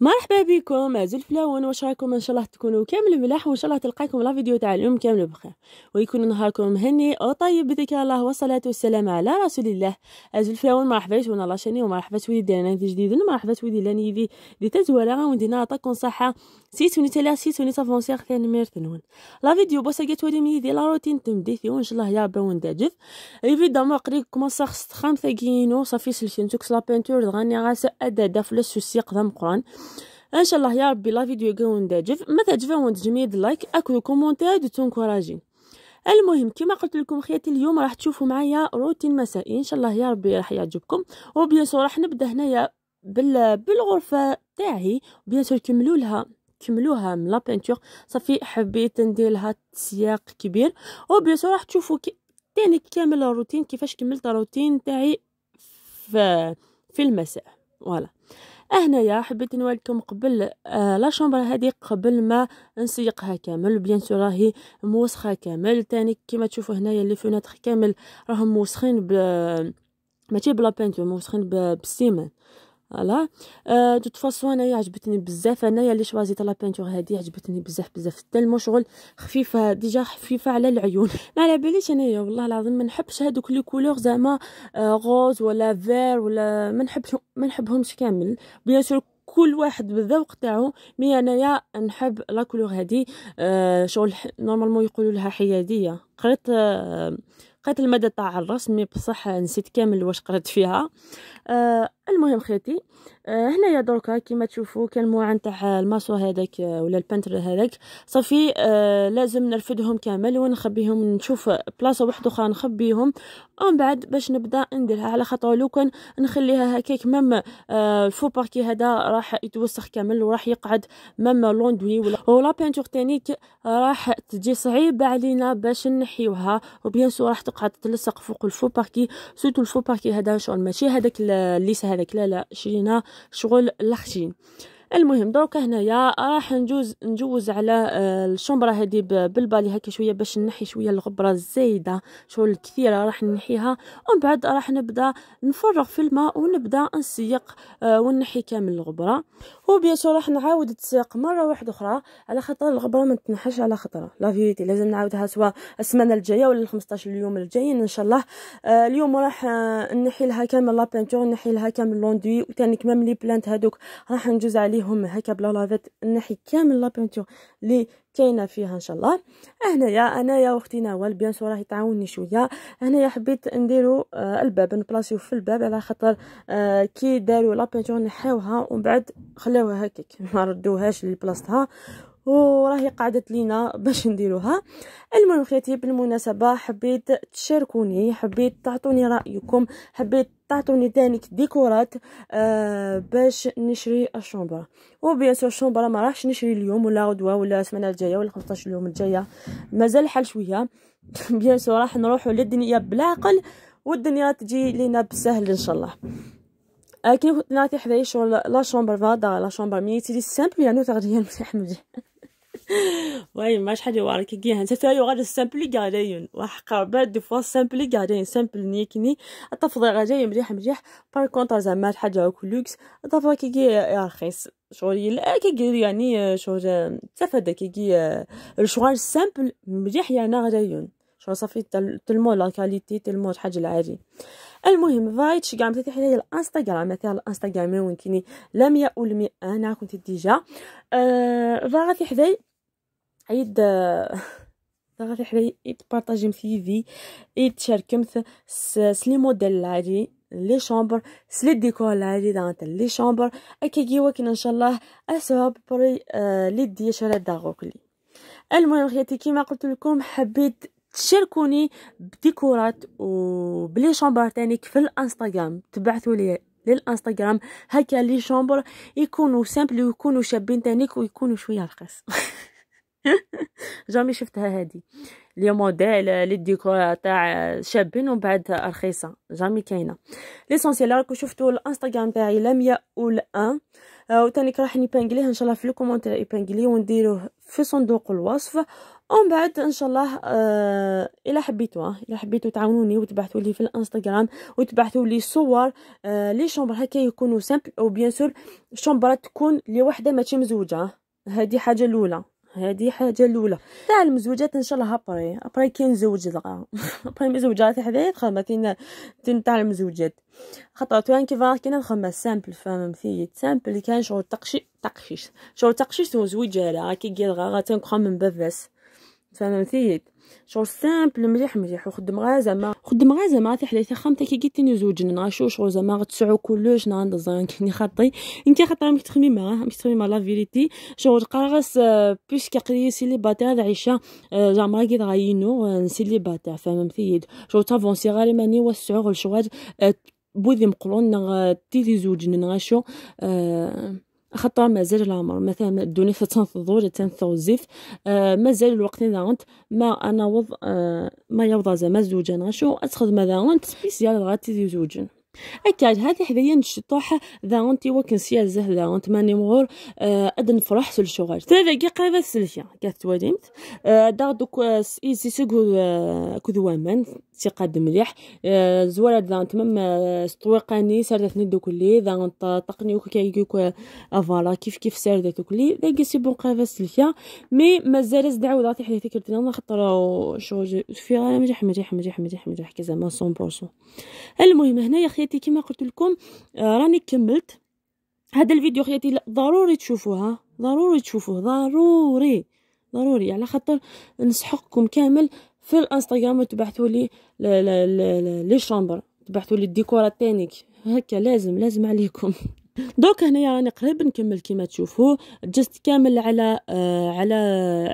مرحبا بكم معزول فلاون واش راكم ان شاء الله تكونوا كامل ملاح وان شاء الله تلقاكم لا فيديو تاع اليوم كامل بخير ويكون نهاركم مهني وطيب بذكر الله والصلاه والسلام على رسول الله عزول فلاون مرحبا الله شاني ومرحبا تويدي انا دي جديد مرحبا تويدي لاني دي دي تزوالا وندينا عطاكم صحه سيتوني تلا سيتوني سافونسيغ ثاني مير ثنون لا فيديو بوسا جاتولي مي دي لا روتين تمديثي وان شاء الله يا ربي وندجف ايفيدامون قريب كما خمسة كينو ثاكينو صافي سلسلتوك لا بانتور غاني غاس ادا دافلس سوسي قدام مقران ان شاء الله يا ربي لا فيديو كون داجف ما وانت جميل لايك اكو كومونتير دو تونكوراجي المهم كما قلت لكم خياتي اليوم راح تشوفوا معايا روتين مسائي ان شاء الله يا ربي راح يعجبكم وبيان سور راح نبدا هنايا بال بالغرفه تاعي بيان سور كملوا لها كملوها من لا بينتور صافي حبيت ندير لها سياق كبير وبيان سور راح تشوفوا تاني كامل الروتين كيفاش كملت الروتين تاعي في في المساء فوالا هنايا حبيت نوريكم قبل آه لا شومبر هذه قبل ما نسيقها كامل بيان سور راهي موسخه كامل تاني كما تشوفوا هنايا لي فوناتر كامل راهم موسخين ب ماشي بلا بانتور موسخين بالسيمان فوالا دو تفاصو انايا عجبتني بزاف انايا اللي شوازيت لا بينتور هادي عجبتني بزاف بزاف حتى المشغل خفيفه ديجا خفيفه على العيون ما على باليش انايا والله العظيم ما نحبش هادوك لي كولور زعما غوز ولا فير ولا ما نحبش ما نحبهمش كامل بيان سور كل واحد بالذوق تاعو مي انايا نحب لا كولور هادي أه شغل نورمالمون يقولوا لها حياديه قريت أه قريت المدى تاع الرسم بصح نسيت كامل واش قريت فيها أه المهم خيتي آه هنايا دركا كيما تشوفوا كان الموعن تاع الماسو هذاك آه، ولا البنتر هذاك صافي آه لازم نرفدهم كامل ونخبيهم نشوف بلاصه وحده اخرى نخبيهم ومن بعد باش نبدا نديرها على خاطر لو كان نخليها هكاك مام آه الفو باركي هذا راح يتوسخ كامل وراح يقعد مام لوندوي ولا لا بانتور تانيك راح تجي صعيبه علينا باش نحيوها وبيان سو راح تقعد تلصق فوق الفو باركي سوتو الفو باركي هذا شغل ماشي هذاك سهل هذاك لا لا شرينا شغل لاختين المهم دوكا هنايا راح آه، نجوز نجوز على آه، الشومبرا هذه بالبالي هكا شويه باش نحي شويه الغبره الزايده شغل الكثيره راح نحيها ومن بعد راح نبدا نفرغ في الماء ونبدا نسيق آه، ونحي كامل الغبره وبيان راح نعاود التسيق مره واحده اخرى على خاطر الغبره ما تنحش على خطره لا فيتي لازم نعاودها سواء السمانه الجايه ولا 15 اليوم الجايين ان شاء الله اليوم راح نحي لها كامل لا بينتور نحي لها كامل لوندوي وثاني كمام لي بلانت هذوك راح نجوز عليه عليهم هكا بلا لافيت نحي كامل لا بينتور لي كاينه فيها ان شاء الله هنايا انايا اختي نوال بيان سور راهي تعاوني شويه هنايا حبيت نديرو آه الباب نبلاصيو في الباب على خاطر آه كي داروا لا بينتور نحيوها ومن بعد خلاوها هكاك ما ردوهاش لبلاصتها وراهي قعدت لينا باش نديروها المهم خياتي بالمناسبه حبيت تشاركوني حبيت تعطوني رايكم حبيت تعطوني تانيك ديكورات آه باش نشري الشومبرا وبيان سور الشومبرا ما راحش نشري اليوم ولا غدوه ولا السمانه الجايه ولا 15 يوم الجايه مازال حل شويه بيان سور راح نروحوا للدنيا بالعقل والدنيا تجي لينا بالسهل ان شاء الله كي قلت لها حدايا شغل لا شومبر فادا لا شومبر مي تيدي سامبل يعني تغديا مليح مليح oui, ماش حاجه dois aller quelqu'un. C'est il y aura des simples دي فوا سامبل قاعدين سامبل نيكني الطفضة غادي مليح مليح بار كونتر زعما حاجة هاك لوكس الطفضة كيجي رخيص شغل لا آه، كيجي يعني آه، شغل آه، تفادى كيجي الشغل سامبل مليح يعني غاديون شغل صافي تلمو لا كاليتي تلمو حاجه العادي المهم فايتش كاع متى هي الانستغرام مثلا الانستغرام وين كيني لا 100% انا كنت ديجا آه فاغا في حدايا عيد حلي آه، عيد يتبارطاجيم في عيد يتشاركم سلي موديل العادي لي شامبر سلي ديكور العادي دانت لي شامبر جيوا وكن ان شاء الله اسباب بري آه، لي ديشال داغوكلي المهم خياتي كيما قلت لكم حبيت تشاركوني بديكورات وبلي شامبر تانيك في الانستغرام تبعثوا لي للانستغرام هكا لي شامبر يكونوا سامبل ويكونوا شابين تانيك ويكونوا شويه رخيص جامي شفتها هذه لي موديل لي ديكور تاع شابين ومن بعد رخيصه جامي كاينه ليسونسييل راكو شفتوا الانستغرام تاعي لا 101 1 وثاني راح نبانجليه ان شاء الله في الكومونتير ايبانغليه ونديروه في صندوق الوصف ومن بعد ان شاء الله آه الا حبيتوه آه، الا حبيتو تعاونوني وتبعثوا لي في الانستغرام وتبعثوا لي صور آه لي شومبر هكا يكونوا سامبل او بيان سور شومبرات تكون لوحده ماشي مزوجه هذه حاجه الاولى هادي حاجه الاولى تاع المزوجات ان شاء الله ابري ابري كي نزوج دغا ابري مزوجات راه حدايا تخمم تين تين تاع المزوجات خاطر توان كيف كينا كنا ما سامبل فهمتي سامبل كان شغل تقشي تقشيش شغل تقشيش وزويجه راه كي كي دغا تنخمم بافاس فهمتيت شغل سامبل مليح مليح وخدم غا زعما خدم غا زعما في خام خامتك كي قلت نزوجن شو شغل زعما غتسعو كلش نعند زان كني خاطي انت خاطر ملي تخمي معاه ملي تخمي مع لا فيريتي شغل قارس آه، بيسك قري سيلي باتا عيشه آه، زعما كي غاينو آه، سيلي باتا فهمتي شغل تافونسي غاري ماني وسعو الشواج بوذي مقلون تيتي زوجن شو أه خاطر مازال العمر مثلا دوني تنتظر تنثو زيف آه مازال الوقت اللي غنت ما انا وض آه، ما يوضع زعما انا شو اتخذ ماذا غنت سبيسيال غاتي زوجين هكا هذه حذايا نشطوح ذا غنتي وكن سيال زه ذا غنت ماني مغور آه، ادن فرح سل الشغل ثلاثة كي قايفة السلفية كات توديمت آه، دا دوك ايزي سيكو كذوامان تيقاد مليح آه، زوالا دانت مم آه، سطويقاني سردتني دو كلي دانت تقني وكيكيك آه، فوالا كيف كيف سردت كلي داكي سي بون قافا سلفيا مي مازال زدعو ضاطي حدا فكرت انا خاطر شو فيها مليح مليح مليح مليح مليح كي زعما 100% المهم هنايا خياتي كيما قلت لكم راني كملت هذا الفيديو خياتي ضروري تشوفوها ضروري تشوفوه ضروري ضروري على خاطر نسحقكم كامل في الانستغرام تبعثوا لي لي شامبر تبعثوا لي الديكورات تانيك هكا لازم لازم عليكم دوك هنايا راني قريب نكمل كيما تشوفوا جست كامل على آه على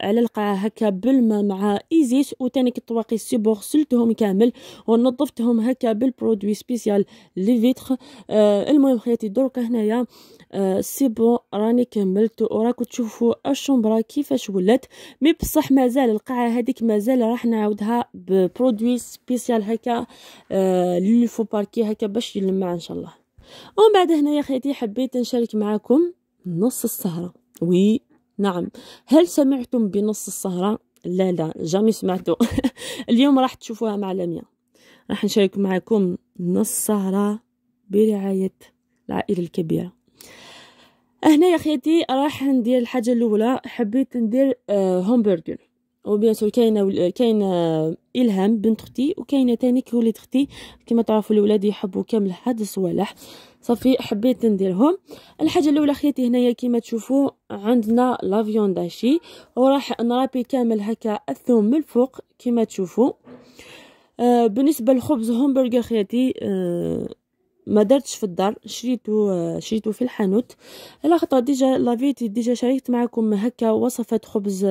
على القاعه هكا بالما مع ايزيت وتاني الطواقي سيبو غسلتهم كامل ونظفتهم هكا بالبرودوي سبيسيال لي فيتر آه المهم خياتي دوك هنايا آه سيبو راني كملت راكو تشوفوا الشومبرا كيفاش ولات مي بصح مازال القاعه هذيك مازال راح نعاودها ببرودوي سبيسيال هكا آه لي فو باركي هكا باش يلمع ان شاء الله ومن بعد هنا يا خيتي حبيت نشارك معاكم نص السهرة وي نعم هل سمعتم بنص السهرة لا لا جامي سمعتو اليوم راح تشوفوها مع لميا راح نشارك معكم نص سهره برعاية العائلة الكبيرة هنا يا خيتي راح ندير الحاجة الأولى حبيت ندير آه وبيان سور كاينه كاينه الهام بنت اختي وكاينه ثاني كي اختي كما تعرفوا الاولاد يحبوا كامل حد الصوالح صافي حبيت نديرهم الحاجه الاولى خيتي هنايا كما تشوفوا عندنا لافيون داشي وراح نرابي كامل هكا الثوم من الفوق كما تشوفوا آه بالنسبه للخبز همبرجر خياتي آه ما درتش في الدار شريتو شريتو في الحانوت على خاطر ديجا لافيتي ديجا شاركت معكم هكا وصفه خبز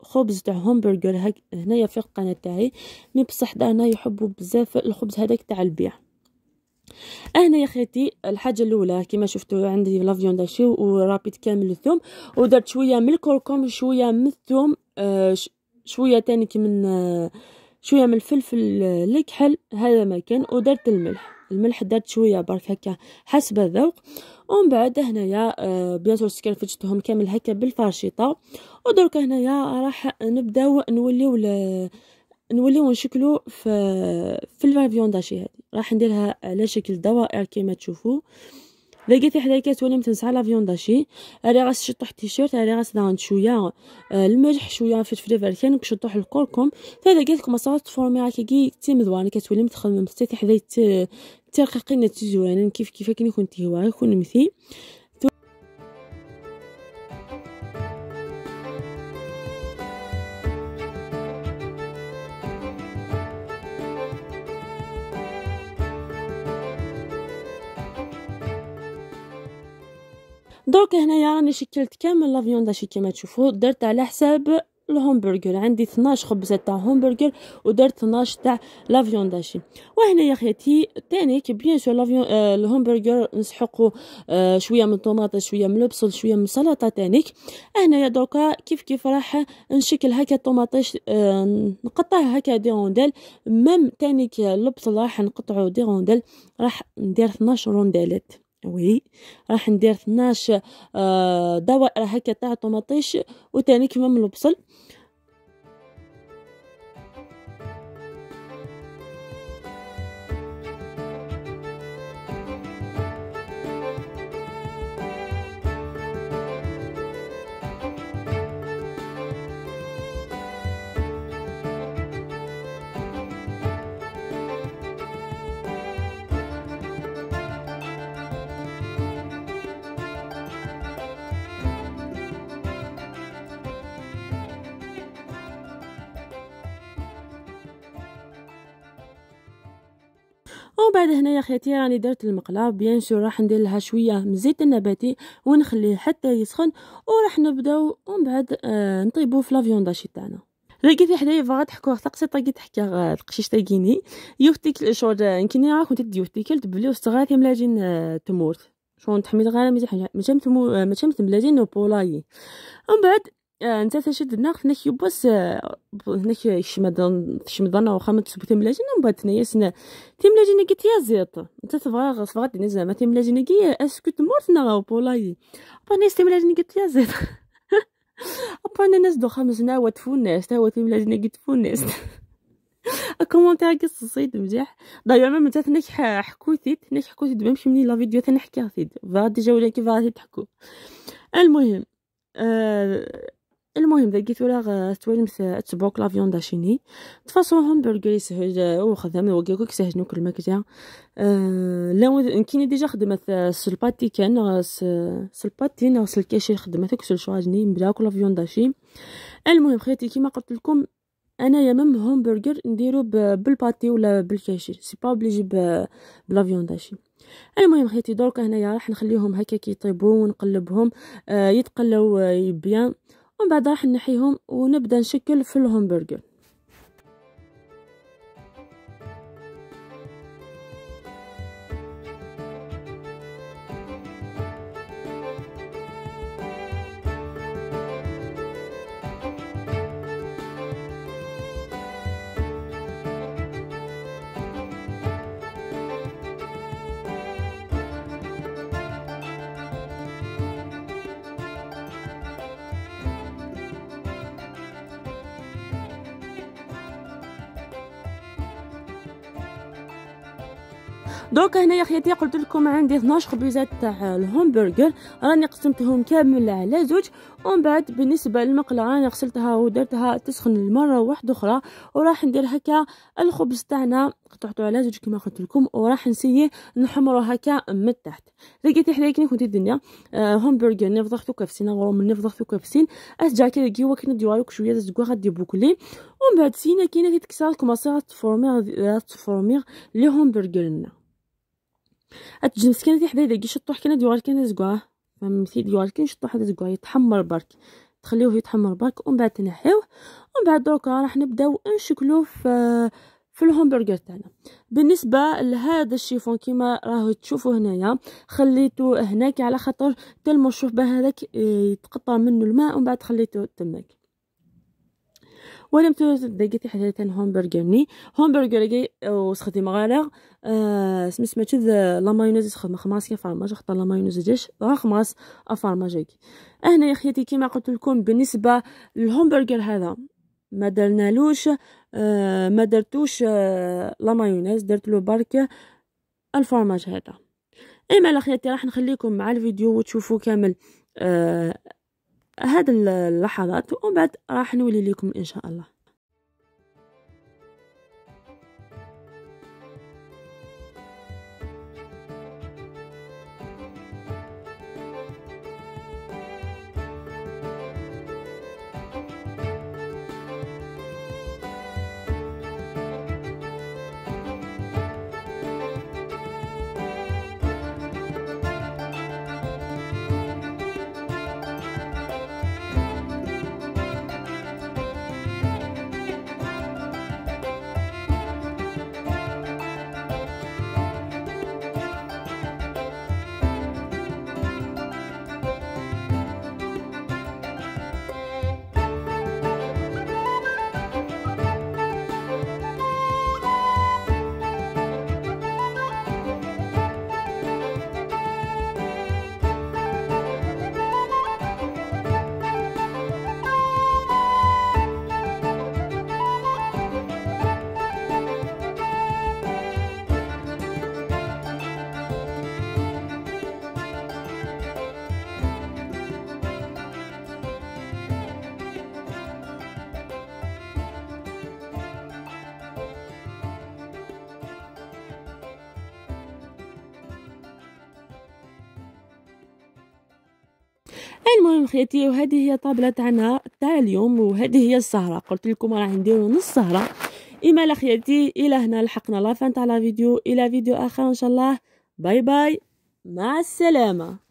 خبز تاع همبرغر هنايا في القناه تاعي مي بصح هنا يحبوا بزاف الخبز هذاك تاع البيع هنا يا خيتي الحاجه الاولى كما شفتوا عندي لافيون داشي ورابيد كامل الثوم ودرت شويه من الكركم شويه من الثوم آه، شويه تاني من آه، شويه من الفلفل الكحل هذا ما كان ودرت الملح الملح درت شويه برك هكا حسب الذوق ومن بعد هنايا آه، بيان سور فتشتهم كامل هكا بالفرشيطه ودرك هنايا راح نبداو نوليو نوليو نشكلو في في داشي هذه راح نديرها على شكل دوائر كما تشوفوا لقيت حدايا كتولي متنسعه لا فيونداشي راه غاس شطوح التيشيرت راني غاس داون شويه آه، الملح شويه في الفليفر كان كشطح الكركم فاذا قلت لكم صارت فورمي راكي كي تيم دوان كتولي متخمم حتى حدايا ترققين قنة كيف كيف كي كنت هواي يكون مثي دونك هنايا راني شكلت كامل لافيون داشي كيما تشوفوا درت على حساب الهمبرجر عندي 12 خبزه تاع همبرجر ودرت 12 تاع لافيون داشي وهنا يا خياتي ثاني كي بيان سو لافيون آه الهمبرجر نسحقو آه، شويه من الطماطم شويه من البصل شويه من السلطه تانيك هنايا دوكا كيف كيف راح نشكل هكا الطماطيش آه نقطعها هكا دي رونديل ميم تانيك البصل راح نقطعو دي رونديل راح ندير 12 رونديلات وي راح ندير 12 آه، راه هكا تاع طوماطيش وتاني كيما من البصل وبعد هنا يا خياتي راني درت المقلاه بيان سور راح ندير لها شويه من الزيت النباتي ونخليه حتى يسخن وراح نبداو ومن بعد آه نطيبو في لافيونداشي تاعنا لقيت حدايا فغات حكوا تقصي طاقي تحكى تقشيش تاقيني يوتيك شغل يمكن راه كنت ديوتيك تبلي صغاتي ملاجين تمورت شغل تحميت غير مجام تمو مجام ملاجين وبولاي ومن بعد انت آه، تشد تشدنا هناك يبوس آه، هناك يشمدن تشمدن وخا تسبو تملاجين بات بعد تنيسنا تملاجين قلت يا زيط انت تبغى صبغا دينا زعما تملاجين كي اسكت مورت او بولاي بانيس تملاجين قلت يا زيط بان الناس دو خمسنا وتفوناس تا هو تملاجين قلت فوناس الكومونتير قص صيد مزيح دايما ما تنك حكوتيت نك حكوتيت بمشي مني لا فيديو تنحكي غادي جا ولا كيف غادي تحكو المهم أه المهم لقيت ولا مس آه، تبوك لافيون داشيني تفاصو همبرغر يسهج آه، وخدم وكيكو كسهجنو نوك الماكله أه لا كيني ديجا خدمت آه، سلباتي كان سلباتي ناقص الكاشير خدمت كسل شواجني بلاك لافيون داشي المهم خيتي كيما قلت لكم انايا ميم همبرغر نديرو بالباتي ولا بالكاشير سي با اوبليجي بلافيون داشي المهم خيتي درك هنايا راح نخليهم هكا كيطيبو ونقلبهم آه يتقلاو بيان ومن بعد راح نحيهم ونبدا نشكل في الهمبرجر دوكا هنايا خياتي قلت لكم عندي 12 خبيزات تاع الهمبرجر راني قسمتهم كامل على زوج ومن بعد بالنسبه للمقله راني غسلتها ودرتها تسخن المره واحده اخرى وراح ندير هكا الخبز تاعنا قطعته على زوج كما قلت لكم وراح نسيه نحمره هكا من تحت لقيت حلايكني كنت الدنيا آه همبرجر نفضخ في كفسين غرو نفضخ في كفسين اسجا كي هو كنا ديوالك شويه تسقوا غادي بوكلي ومن بعد سينا كينا تتكسر كما صارت تفورمير تفورمير لي همبرجرنا اتجلس كانت حدايا داكي شطوح كان ديوغال كان زكواه فهمتي ديوغال كان شطوح هذا زكواه يتحمر برك تخليوه يتحمر برك ومن بعد تنحيوه ومن بعد دروكا راح نبداو نشكلوه في في الهمبرجر تاعنا بالنسبه لهذا الشيفون كيما راهو تشوفوا هنايا خليته هناك على خاطر تلمو شوف هذاك آه، يتقطع منه الماء ومن بعد خليته تماك ولم توجد دقيقة حدث همبرجرني كي وسختي مغالا سمي سمعت لا مايونيز سخدم خماس كي فرماج خطا لا مايونيز جاش غا خماس افرماجيك هنا يا خياتي كيما قلت لكم بالنسبة للهمبرجر هذا ما درنالوش آه ما درتوش آه لا مايونيز درت له برك الفرماج هذا اما اخياتي راح نخليكم مع الفيديو وتشوفوا كامل آه هاد اللحظات ومن بعد راح نولي لكم ان شاء الله المهم خياتي وهذه هي طابلة تاعنا تاع اليوم وهذه هي السهره قلت لكم راه نديروا نص سهره اما لخياتي الى هنا لحقنا لافان تاع لا فيديو الى فيديو اخر ان شاء الله باي باي مع السلامه